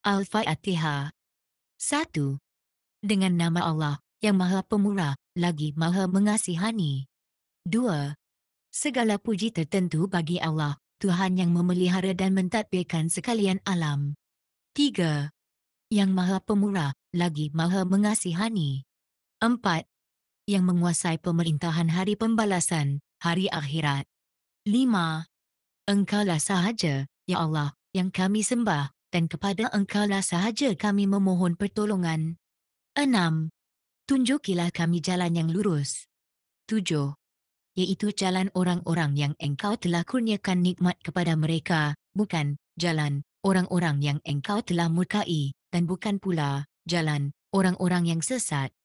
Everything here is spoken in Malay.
Al-Fatihah. 1. Dengan nama Allah yang Maha Pemurah lagi Maha Mengasihani. 2. Segala puji tertentu bagi Allah, Tuhan yang memelihara dan mentadbirkan sekalian alam. 3. Yang Maha Pemurah lagi Maha Mengasihani. 4. Yang menguasai pemerintahan hari pembalasan, hari akhirat. 5. Engkaulah sahaja, ya Allah, yang kami sembah dan kepada engkaulah sahaja kami memohon pertolongan. 6. Tunjukilah kami jalan yang lurus. 7. Iaitu jalan orang-orang yang engkau telah kurniakan nikmat kepada mereka, bukan jalan orang-orang yang engkau telah murkai, dan bukan pula jalan orang-orang yang sesat.